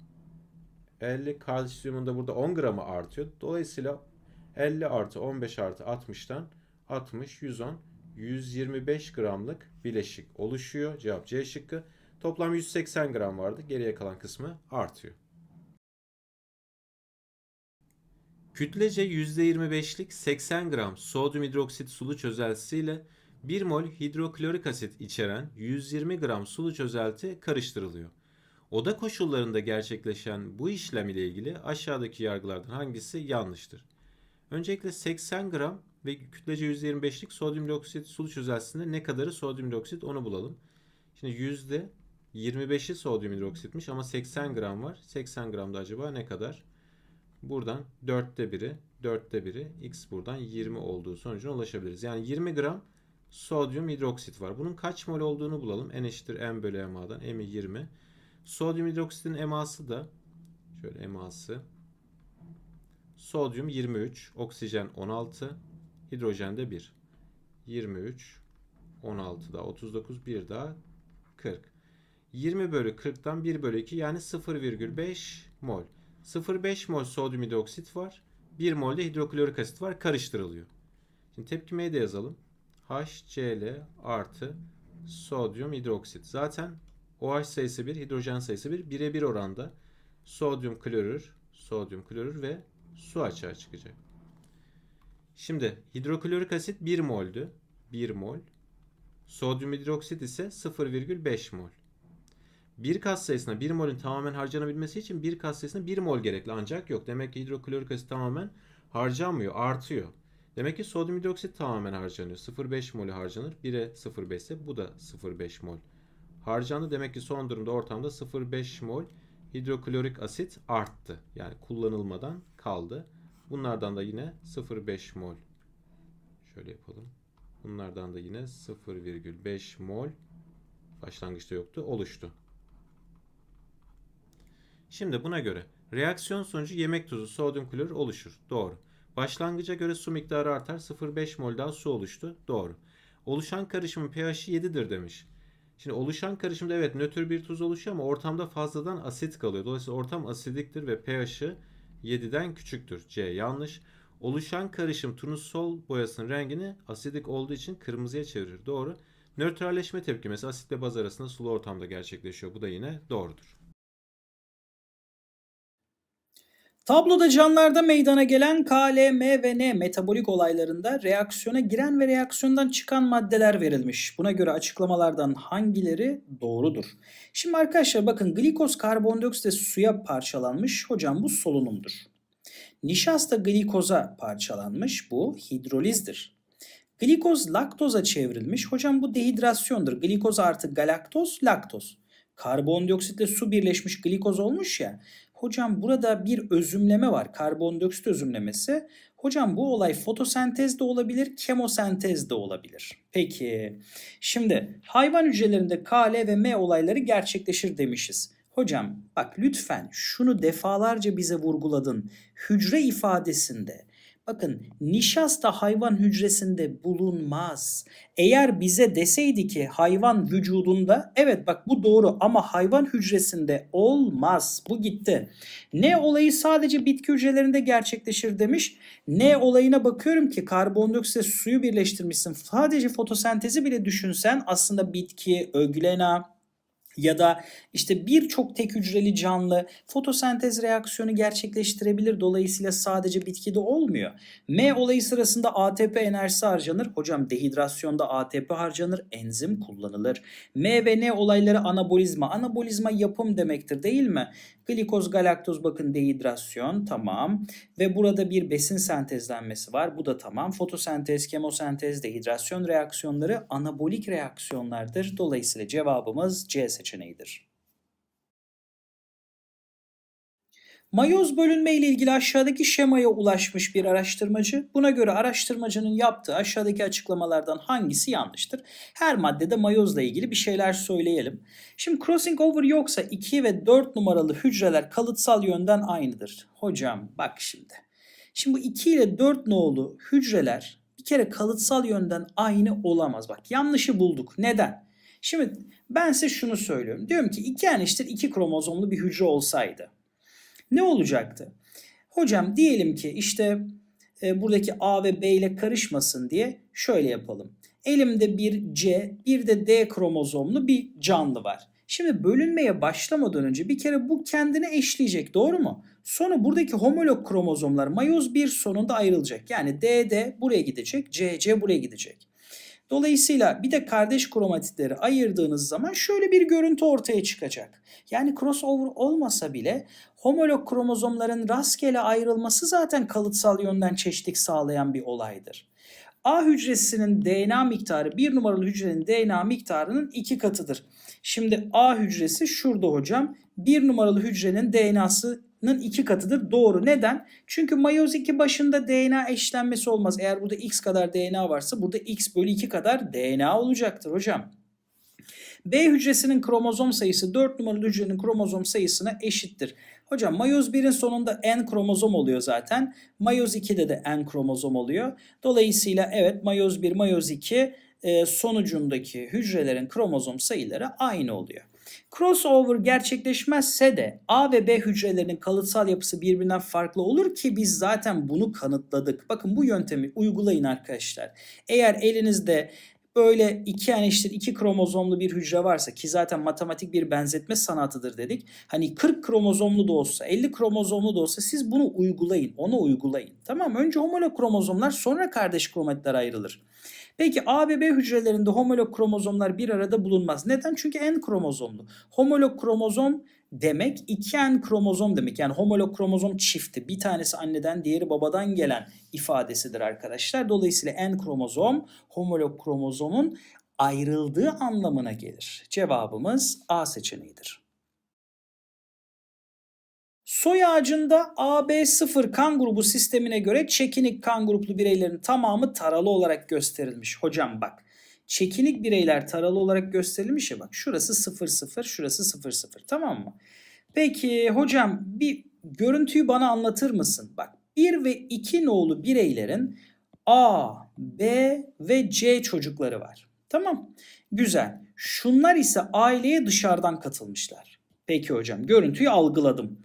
50 kalsiyumun da burada 10 gramı artıyor. Dolayısıyla 50 artı 15 artı 60'tan 60, 110, 125 gramlık bileşik oluşuyor. Cevap C şıkkı. Toplam 180 gram vardı. Geriye kalan kısmı artıyor. Kütlece %25'lik 80 gram sodyum hidroksit sulu çözeltisiyle 1 mol hidroklorik asit içeren 120 gram sulu çözelti karıştırılıyor. Oda koşullarında gerçekleşen bu işlem ile ilgili aşağıdaki yargılardan hangisi yanlıştır? Öncelikle 80 gram ve kütlece %25'lik sodyum dioksit sulu çözelsinde ne kadarı sodyum dioksit onu bulalım. Şimdi yüzde %25'i sodyum hidroksitmiş ama 80 gram var. 80 gramda acaba ne kadar? Buradan 4'te biri, 4'te biri x buradan 20 olduğu sonucuna ulaşabiliriz. Yani 20 gram sodyum hidroksit var. Bunun kaç mol olduğunu bulalım. N eşittir M bölü MA'dan. M'i 20. Sodyum hidroksitin eması da şöyle eması sodyum 23, oksijen 16, hidrojen de 1. 23, 16 da 39, 1 daha 40. 20 bölü 40'tan 1 bölü 2 yani 0,5 mol. 0,5 mol sodyum hidroksit var. 1 mol de hidroklorik asit var. Karıştırılıyor. Şimdi tepkimeyi de yazalım. HCl artı sodyum hidroksit. Zaten OH sayısı 1, hidrojen sayısı 1 birebir oranda sodyum klorür, sodyum klorür ve su açığa çıkacak. Şimdi hidroklorik asit 1 moldü. 1 mol. Sodyum hidroksit ise 0,5 mol. Bir kas sayısına 1 molün tamamen harcanabilmesi için bir kas sayısına 1 mol gerekli ancak yok. Demek ki hidroklorik asit tamamen harcanmıyor, artıyor. Demek ki sodyum hidroksit tamamen harcanıyor. 0,5 mol harcanır. 1'e 0,5 ise bu da 0,5 mol harcandı. Demek ki son durumda ortamda 0,5 mol hidroklorik asit arttı. Yani kullanılmadan kaldı. Bunlardan da yine 0,5 mol. Şöyle yapalım. Bunlardan da yine 0,5 mol başlangıçta yoktu oluştu. Şimdi buna göre reaksiyon sonucu yemek tuzu sodyum klor) oluşur. Doğru. Başlangıca göre su miktarı artar. 0,5 mol daha su oluştu. Doğru. Oluşan karışımın pH'i 7'dir demiş. Şimdi oluşan karışımda evet nötr bir tuz oluşuyor ama ortamda fazladan asit kalıyor. Dolayısıyla ortam asidiktir ve pH'i 7'den küçüktür. C yanlış. Oluşan karışım turnusol boyasının rengini asidik olduğu için kırmızıya çevirir. Doğru. Nötralleşme tepkimesi asitle baz arasında sulu ortamda gerçekleşiyor. Bu da yine doğrudur. Tabloda canlarda meydana gelen KLM ve N metabolik olaylarında reaksiyona giren ve reaksiyondan çıkan maddeler verilmiş. Buna göre açıklamalardan hangileri doğrudur? Şimdi arkadaşlar bakın glikoz karbondioksit suya parçalanmış. Hocam bu solunumdur. Nişasta glikoza parçalanmış. Bu hidrolizdir. Glikoz laktoza çevrilmiş. Hocam bu dehidrasyondur. Glikoz artı galaktoz laktoz karbondioksitle su birleşmiş glikoz olmuş ya. Hocam burada bir özümleme var. Karbondioksit özümlemesi. Hocam bu olay fotosentez de olabilir, kemosentez de olabilir. Peki. Şimdi hayvan hücrelerinde K, ve M olayları gerçekleşir demişiz. Hocam bak lütfen şunu defalarca bize vurguladın. Hücre ifadesinde Bakın nişasta hayvan hücresinde bulunmaz. Eğer bize deseydi ki hayvan vücudunda evet bak bu doğru ama hayvan hücresinde olmaz. Bu gitti. Ne olayı sadece bitki hücrelerinde gerçekleşir demiş. Ne olayına bakıyorum ki karbondioksitle suyu birleştirmişsin. Sadece fotosentezi bile düşünsen aslında bitki, öglena, ya da işte birçok tek hücreli canlı fotosentez reaksiyonu gerçekleştirebilir. Dolayısıyla sadece bitkide olmuyor. M olayı sırasında ATP enerjisi harcanır. Hocam dehidrasyonda ATP harcanır. Enzim kullanılır. M ve N olayları anabolizma. Anabolizma yapım demektir değil mi? Glikoz, galaktoz bakın dehidrasyon tamam. Ve burada bir besin sentezlenmesi var. Bu da tamam. Fotosentez, kemosentez, dehidrasyon reaksiyonları anabolik reaksiyonlardır. Dolayısıyla cevabımız C seçeneği seçeneğidir. Mayoz bölünme ile ilgili aşağıdaki şemaya ulaşmış bir araştırmacı, buna göre araştırmacının yaptığı aşağıdaki açıklamalardan hangisi yanlıştır? Her maddede mayozla ilgili bir şeyler söyleyelim. Şimdi crossing over yoksa 2 ve 4 numaralı hücreler kalıtsal yönden aynıdır. Hocam bak şimdi. Şimdi bu 2 ile 4 nolu hücreler bir kere kalıtsal yönden aynı olamaz. Bak yanlışı bulduk. Neden? Şimdi ben size şunu söylüyorum. Diyorum ki iki eniştir iki kromozomlu bir hücre olsaydı ne olacaktı? Hocam diyelim ki işte e, buradaki A ve B ile karışmasın diye şöyle yapalım. Elimde bir C, bir de D kromozomlu bir canlı var. Şimdi bölünmeye başlamadan önce bir kere bu kendini eşleyecek doğru mu? Sonra buradaki homolog kromozomlar mayoz bir sonunda ayrılacak. Yani D D buraya gidecek, C C buraya gidecek. Dolayısıyla bir de kardeş kromatitleri ayırdığınız zaman şöyle bir görüntü ortaya çıkacak. Yani crossover olmasa bile homolog kromozomların rastgele ayrılması zaten kalıtsal yönden çeşitlik sağlayan bir olaydır. A hücresinin DNA miktarı bir numaralı hücrenin DNA miktarının iki katıdır. Şimdi A hücresi şurada hocam. Bir numaralı hücrenin DNA'sı DNA'nın iki katıdır. Doğru. Neden? Çünkü mayoz 2 başında DNA eşlenmesi olmaz. Eğer burada x kadar DNA varsa burada x bölü 2 kadar DNA olacaktır hocam. B hücresinin kromozom sayısı 4 numaralı hücrenin kromozom sayısına eşittir. Hocam mayoz 1'in sonunda N kromozom oluyor zaten. Mayoz 2'de de N kromozom oluyor. Dolayısıyla evet mayoz 1, mayoz 2 e, sonucundaki hücrelerin kromozom sayıları aynı oluyor. Crossover gerçekleşmezse de A ve B hücrelerinin kalıtsal yapısı birbirinden farklı olur ki biz zaten bunu kanıtladık. Bakın bu yöntemi uygulayın arkadaşlar. Eğer elinizde böyle iki eniştir iki kromozomlu bir hücre varsa ki zaten matematik bir benzetme sanatıdır dedik. Hani 40 kromozomlu da olsa 50 kromozomlu da olsa siz bunu uygulayın onu uygulayın. Tamam önce homolog kromozomlar sonra kardeş kromatlar ayrılır. Peki A ve B hücrelerinde homolog kromozomlar bir arada bulunmaz. Neden? Çünkü N kromozomlu. Homolog kromozom demek 2N kromozom demek. Yani homolog kromozom çifti. Bir tanesi anneden diğeri babadan gelen ifadesidir arkadaşlar. Dolayısıyla N kromozom homolog kromozomun ayrıldığı anlamına gelir. Cevabımız A seçeneğidir. Soy ağacında AB0 kan grubu sistemine göre çekinik kan gruplu bireylerin tamamı taralı olarak gösterilmiş. Hocam bak çekinik bireyler taralı olarak gösterilmiş ya bak şurası 00 şurası 00 tamam mı? Peki hocam bir görüntüyü bana anlatır mısın? Bak 1 ve 2 nolu bireylerin A, B ve C çocukları var. Tamam. Güzel. Şunlar ise aileye dışarıdan katılmışlar. Peki hocam görüntüyü algıladım.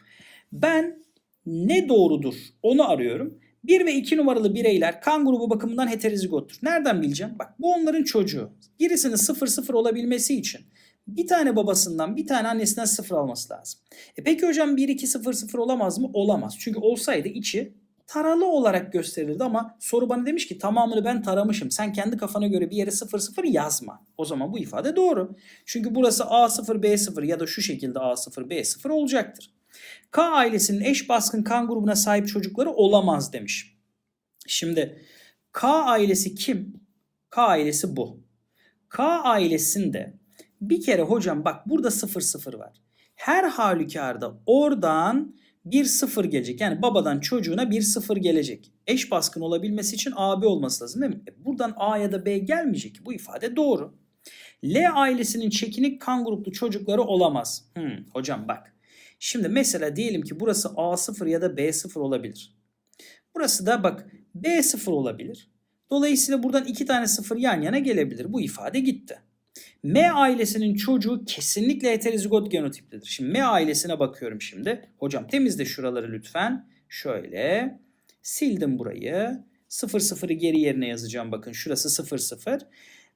Ben ne doğrudur onu arıyorum. 1 ve 2 numaralı bireyler kan grubu bakımından heterozigottur. Nereden bileceğim? Bak bu onların çocuğu. Birisinin 0-0 olabilmesi için bir tane babasından bir tane annesinden 0 alması lazım. E peki hocam 1-2-0-0 olamaz mı? Olamaz. Çünkü olsaydı içi taralı olarak gösterildi ama soru bana demiş ki tamamını ben taramışım. Sen kendi kafana göre bir yere 0-0 yazma. O zaman bu ifade doğru. Çünkü burası A0 B0 ya da şu şekilde A0 B0 olacaktır. K ailesinin eş baskın kan grubuna sahip çocukları olamaz demiş. Şimdi K ailesi kim? K ailesi bu. K ailesinde bir kere hocam bak burada 0 0 var. Her halükarda oradan bir 0 gelecek. Yani babadan çocuğuna bir 0 gelecek. Eş baskın olabilmesi için abi olması lazım değil mi? E, buradan A ya da B gelmeyecek. Bu ifade doğru. L ailesinin çekinik kan gruplu çocukları olamaz. Hmm, hocam bak Şimdi mesela diyelim ki burası A0 ya da B0 olabilir. Burası da bak B0 olabilir. Dolayısıyla buradan iki tane sıfır yan yana gelebilir. Bu ifade gitti. M ailesinin çocuğu kesinlikle heterozigot genotiplidir. Şimdi M ailesine bakıyorum şimdi. Hocam temizle şuraları lütfen. Şöyle sildim burayı. 0 0'ı geri yerine yazacağım. Bakın şurası 0 0.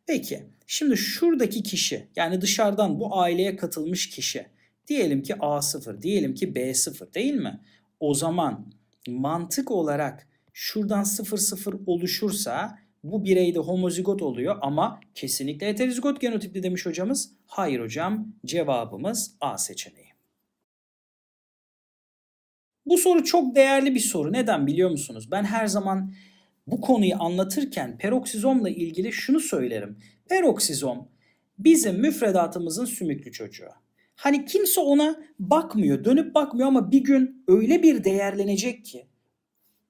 Peki şimdi şuradaki kişi yani dışarıdan bu aileye katılmış kişi Diyelim ki A0, diyelim ki B0 değil mi? O zaman mantık olarak şuradan 0-0 oluşursa bu bireyde homozigot oluyor ama kesinlikle heterozigot genotipli demiş hocamız. Hayır hocam cevabımız A seçeneği. Bu soru çok değerli bir soru. Neden biliyor musunuz? Ben her zaman bu konuyu anlatırken peroksizomla ilgili şunu söylerim. Peroksizom bizim müfredatımızın sümüklü çocuğu. Hani kimse ona bakmıyor, dönüp bakmıyor ama bir gün öyle bir değerlenecek ki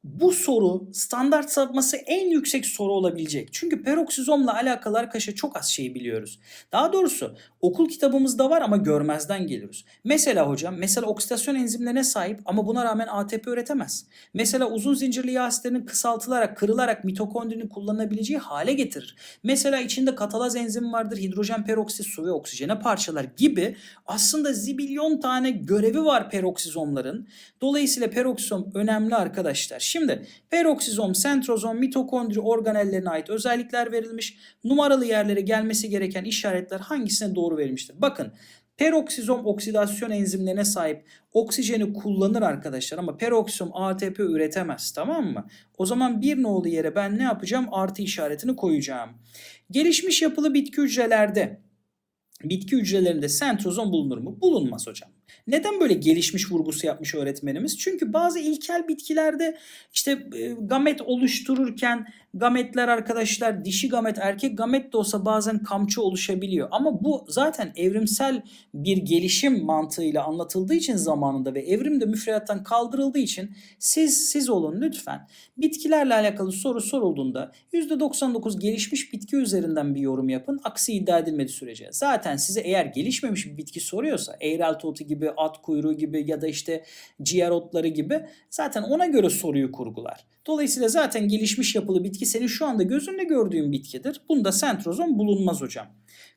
bu soru standart sapması en yüksek soru olabilecek. Çünkü peroksizomla alakalı arkadaşa çok az şey biliyoruz. Daha doğrusu okul kitabımızda var ama görmezden geliyoruz. Mesela hocam mesela oksidasyon enzimlerine sahip ama buna rağmen ATP üretemez. Mesela uzun zincirli yağ asitlerinin kısaltılarak kırılarak mitokondrinin kullanılabileceği hale getirir. Mesela içinde katalaz enzimi vardır hidrojen peroksit su ve oksijene parçalar gibi aslında zibilyon tane görevi var peroksizomların. Dolayısıyla peroksizom önemli arkadaşlar. Şimdi peroksizom, sentrozom, mitokondri organellerine ait özellikler verilmiş. Numaralı yerlere gelmesi gereken işaretler hangisine doğru verilmiştir? Bakın Peroksizom oksidasyon enzimlerine sahip oksijeni kullanır arkadaşlar ama peroksizom ATP üretemez tamam mı? O zaman bir nolu yere ben ne yapacağım? Artı işaretini koyacağım. Gelişmiş yapılı bitki hücrelerde bitki hücrelerinde sentrozom bulunur mu? Bulunmaz hocam. Neden böyle gelişmiş vurgusu yapmış öğretmenimiz? Çünkü bazı ilkel bitkilerde işte e, gamet oluştururken gametler arkadaşlar dişi gamet erkek gamet de olsa bazen kamçı oluşabiliyor. Ama bu zaten evrimsel bir gelişim mantığıyla anlatıldığı için zamanında ve evrim de müfredattan kaldırıldığı için siz siz olun lütfen. Bitkilerle alakalı soru sorulduğunda %99 gelişmiş bitki üzerinden bir yorum yapın. Aksi iddia edilmedi sürece. Zaten size eğer gelişmemiş bir bitki soruyorsa Eyrel otu gibi gibi, at kuyruğu gibi ya da işte ciğer otları gibi zaten ona göre soruyu kurgular. Dolayısıyla zaten gelişmiş yapılı bitki senin şu anda gözünde gördüğün bitkidir. Bunda sentrozom bulunmaz hocam.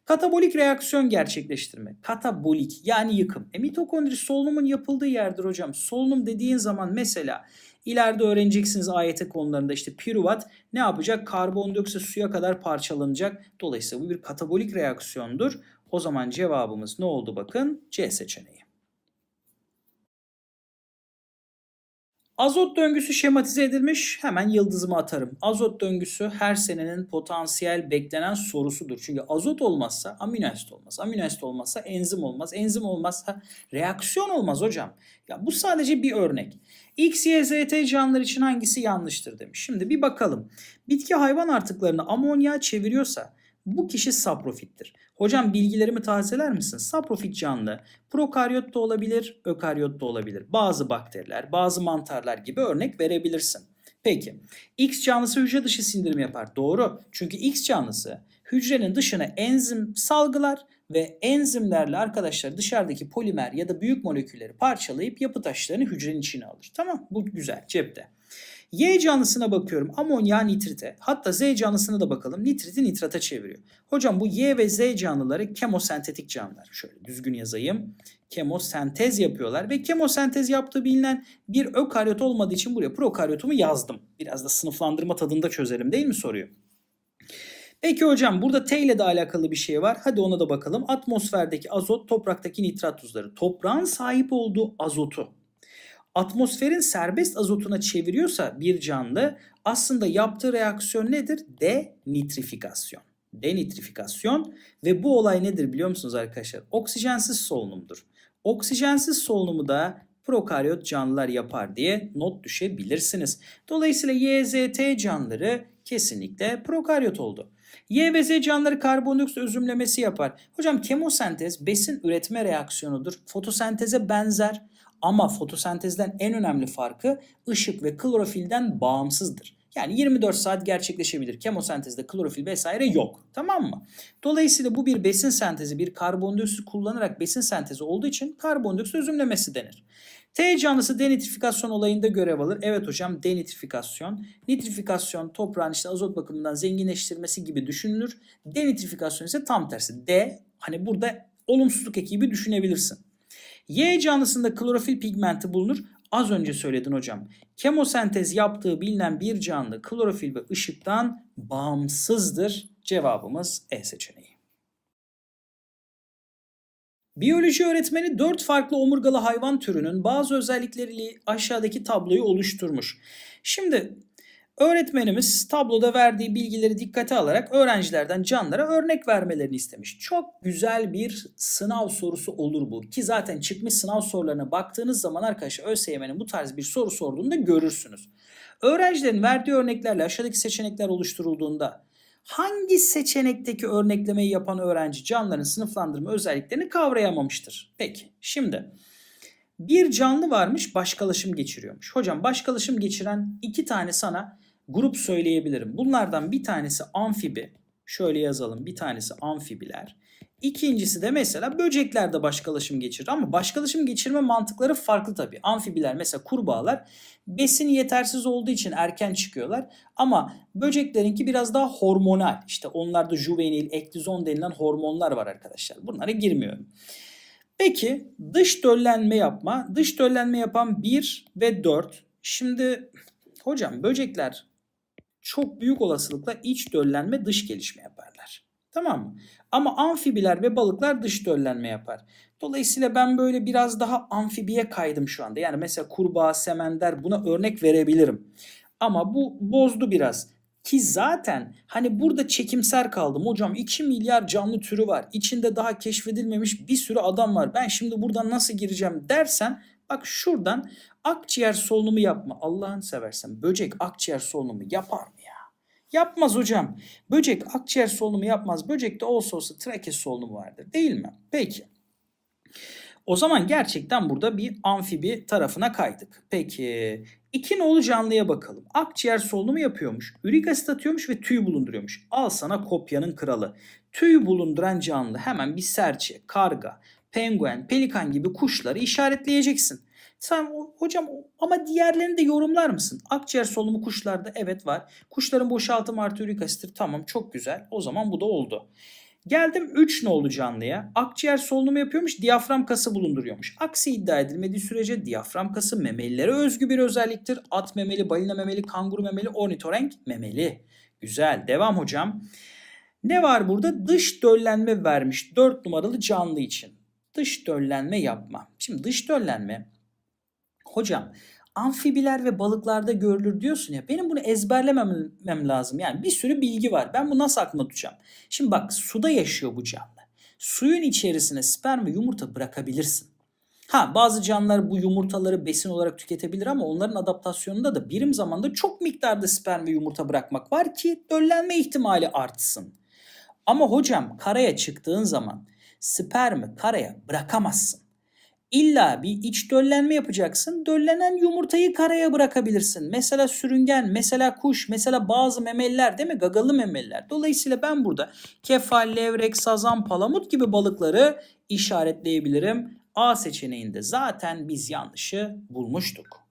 Katabolik reaksiyon gerçekleştirme. Katabolik yani yıkım. E, mitokondri solunumun yapıldığı yerdir hocam. Solunum dediğin zaman mesela ileride öğreneceksiniz AYT konularında işte piruvat ne yapacak? Karbondioksit suya kadar parçalanacak. Dolayısıyla bu bir katabolik reaksiyondur. O zaman cevabımız ne oldu bakın? C seçeneği. Azot döngüsü şematize edilmiş. Hemen yıldızımı atarım. Azot döngüsü her senenin potansiyel beklenen sorusudur. Çünkü azot olmazsa amino asit olmaz. Amino asit olmazsa enzim olmaz. Enzim olmazsa reaksiyon olmaz hocam. Ya bu sadece bir örnek. X, Y, Z, T canlılar için hangisi yanlıştır demiş. Şimdi bir bakalım. Bitki hayvan artıklarını amonya çeviriyorsa bu kişi saprofittir. Hocam bilgilerimi tazeler misin? Saprofit canlı. Prokaryot da olabilir, ökaryot da olabilir. Bazı bakteriler, bazı mantarlar gibi örnek verebilirsin. Peki, X canlısı hücre dışı sindirim yapar. Doğru. Çünkü X canlısı hücrenin dışına enzim salgılar ve enzimlerle arkadaşlar dışarıdaki polimer ya da büyük molekülleri parçalayıp yapı taşlarını hücrenin içine alır. Tamam bu güzel cepte. Y canlısına bakıyorum amonya nitrite hatta Z canlısına da bakalım nitriti nitrata çeviriyor. Hocam bu Y ve Z canlıları kemosentetik canlılar. Şöyle düzgün yazayım. Kemosentez yapıyorlar ve kemosentez yaptığı bilinen bir ökaryot olmadığı için buraya prokaryotumu yazdım. Biraz da sınıflandırma tadında çözelim değil mi soruyu? Peki hocam burada T ile de alakalı bir şey var. Hadi ona da bakalım. Atmosferdeki azot topraktaki nitrat tuzları. Toprağın sahip olduğu azotu atmosferin serbest azotuna çeviriyorsa bir canlı aslında yaptığı reaksiyon nedir? Denitrifikasyon. Denitrifikasyon ve bu olay nedir biliyor musunuz arkadaşlar? Oksijensiz solunumdur. Oksijensiz solunumu da prokaryot canlılar yapar diye not düşebilirsiniz. Dolayısıyla YZT canlıları kesinlikle prokaryot oldu. Y ve Z canlıları karbondioksit özümlemesi yapar. Hocam kemosentez besin üretme reaksiyonudur. Fotosenteze benzer. Ama fotosentezden en önemli farkı ışık ve klorofilden bağımsızdır. Yani 24 saat gerçekleşebilir. Kemosentezde klorofil vesaire yok. Tamam mı? Dolayısıyla bu bir besin sentezi, bir karbondioksit kullanarak besin sentezi olduğu için karbondioksit özümlemesi denir. T canlısı denitrifikasyon olayında görev alır. Evet hocam denitrifikasyon. Nitrifikasyon toprağın işte azot bakımından zenginleştirmesi gibi düşünülür. Denitrifikasyon ise tam tersi. D hani burada olumsuzluk ekibi düşünebilirsin. Y canlısında klorofil pigmenti bulunur. Az önce söyledin hocam. Kemosentez yaptığı bilinen bir canlı klorofil ve ışıktan bağımsızdır. Cevabımız E seçeneği. Biyoloji öğretmeni 4 farklı omurgalı hayvan türünün bazı özellikleriyle aşağıdaki tabloyu oluşturmuş. Şimdi Öğretmenimiz tabloda verdiği bilgileri dikkate alarak öğrencilerden canlara örnek vermelerini istemiş. Çok güzel bir sınav sorusu olur bu. Ki zaten çıkmış sınav sorularına baktığınız zaman arkadaşlar ÖSYM'nin bu tarz bir soru sorduğunu da görürsünüz. Öğrencilerin verdiği örneklerle aşağıdaki seçenekler oluşturulduğunda hangi seçenekteki örneklemeyi yapan öğrenci canlıların sınıflandırma özelliklerini kavrayamamıştır? Peki şimdi bir canlı varmış başkalaşım geçiriyormuş. Hocam başkalaşım geçiren iki tane sana grup söyleyebilirim. Bunlardan bir tanesi amfibi. Şöyle yazalım. Bir tanesi amfibiler. İkincisi de mesela böceklerde de başkalaşım geçirir ama başkalaşım geçirme mantıkları farklı tabii. Amfibiler mesela kurbağalar besin yetersiz olduğu için erken çıkıyorlar ama böceklerinki biraz daha hormonal. İşte onlarda juvenil, ektizon denilen hormonlar var arkadaşlar. Bunlara girmiyorum. Peki dış döllenme yapma. Dış döllenme yapan 1 ve 4. Şimdi hocam böcekler çok büyük olasılıkla iç döllenme dış gelişme yaparlar. Tamam mı? Ama amfibiler ve balıklar dış döllenme yapar. Dolayısıyla ben böyle biraz daha amfibiye kaydım şu anda. Yani mesela kurbağa, semender buna örnek verebilirim. Ama bu bozdu biraz. Ki zaten hani burada çekimser kaldım. Hocam 2 milyar canlı türü var. İçinde daha keşfedilmemiş bir sürü adam var. Ben şimdi buradan nasıl gireceğim dersen bak şuradan akciğer solunumu yapma. Allah'ını seversen böcek akciğer solunumu yapar Yapmaz hocam. Böcek akciğer solunumu yapmaz. Böcekte olsa olsa trake solunumu vardır değil mi? Peki. O zaman gerçekten burada bir amfibi tarafına kaydık. Peki iki nolu canlıya bakalım. Akciğer solunumu yapıyormuş. Ürik asit atıyormuş ve tüy bulunduruyormuş. Al sana kopyanın kralı. Tüy bulunduran canlı hemen bir serçe, karga, penguen, pelikan gibi kuşları işaretleyeceksin. Sen hocam ama diğerlerini de yorumlar mısın? Akciğer solunumu kuşlarda evet var. Kuşların boşaltım arteriolik asittir. Tamam çok güzel. O zaman bu da oldu. Geldim 3 nolu canlıya. Akciğer solunumu yapıyormuş, diyafram kası bulunduruyormuş. Aksi iddia edilmediği sürece diyafram kası memelilere özgü bir özelliktir. At memeli, balina memeli, kanguru memeli, ornitorenk memeli. Güzel. Devam hocam. Ne var burada? Dış döllenme vermiş 4 numaralı canlı için dış döllenme yapma. Şimdi dış döllenme hocam amfibiler ve balıklarda görülür diyorsun ya benim bunu ezberlememem lazım. Yani bir sürü bilgi var. Ben bunu nasıl aklıma tutacağım? Şimdi bak suda yaşıyor bu canlı. Suyun içerisine sperm ve yumurta bırakabilirsin. Ha bazı canlılar bu yumurtaları besin olarak tüketebilir ama onların adaptasyonunda da birim zamanda çok miktarda sperm ve yumurta bırakmak var ki döllenme ihtimali artsın. Ama hocam karaya çıktığın zaman spermi karaya bırakamazsın. İlla bir iç döllenme yapacaksın. Döllenen yumurtayı karaya bırakabilirsin. Mesela sürüngen, mesela kuş, mesela bazı memeliler değil mi? Gagalı memeliler. Dolayısıyla ben burada kefal, levrek, sazan, palamut gibi balıkları işaretleyebilirim. A seçeneğinde zaten biz yanlışı bulmuştuk.